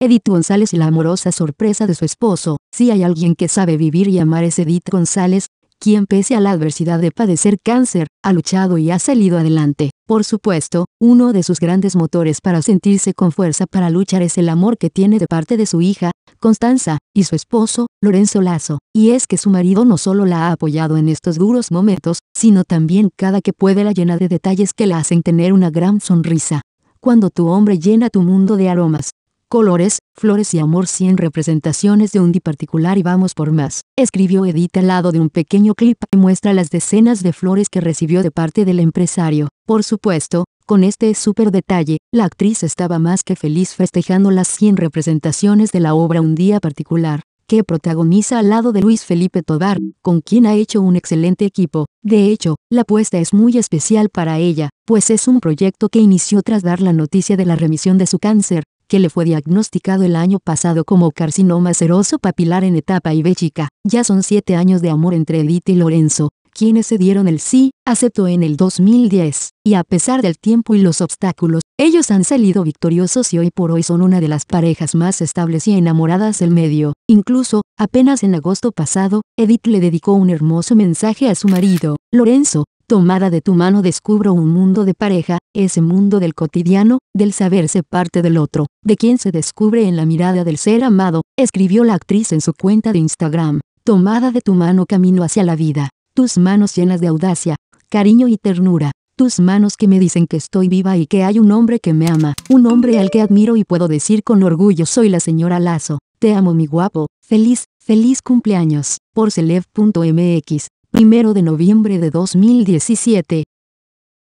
Edith González y la amorosa sorpresa de su esposo, si hay alguien que sabe vivir y amar es Edith González, quien pese a la adversidad de padecer cáncer, ha luchado y ha salido adelante. Por supuesto, uno de sus grandes motores para sentirse con fuerza para luchar es el amor que tiene de parte de su hija, Constanza, y su esposo, Lorenzo Lazo. Y es que su marido no solo la ha apoyado en estos duros momentos, sino también cada que puede la llena de detalles que la hacen tener una gran sonrisa. Cuando tu hombre llena tu mundo de aromas, colores, flores y amor 100 representaciones de un día particular y vamos por más, escribió Edith al lado de un pequeño clip que muestra las decenas de flores que recibió de parte del empresario. Por supuesto, con este súper detalle, la actriz estaba más que feliz festejando las 100 representaciones de la obra un día particular que protagoniza al lado de Luis Felipe Tobar, con quien ha hecho un excelente equipo. De hecho, la apuesta es muy especial para ella, pues es un proyecto que inició tras dar la noticia de la remisión de su cáncer, que le fue diagnosticado el año pasado como carcinoma seroso papilar en etapa IV chica. Ya son siete años de amor entre Edith y Lorenzo, quienes se dieron el sí, aceptó en el 2010, y a pesar del tiempo y los obstáculos, ellos han salido victoriosos y hoy por hoy son una de las parejas más estables y enamoradas del medio. Incluso, apenas en agosto pasado, Edith le dedicó un hermoso mensaje a su marido, Lorenzo, tomada de tu mano descubro un mundo de pareja, ese mundo del cotidiano, del saberse parte del otro, de quien se descubre en la mirada del ser amado, escribió la actriz en su cuenta de Instagram. Tomada de tu mano camino hacia la vida, tus manos llenas de audacia, cariño y ternura, tus manos que me dicen que estoy viva y que hay un hombre que me ama, un hombre al que admiro y puedo decir con orgullo soy la señora Lazo, te amo mi guapo, feliz, feliz cumpleaños, por celeb.mx. 1 de noviembre de 2017,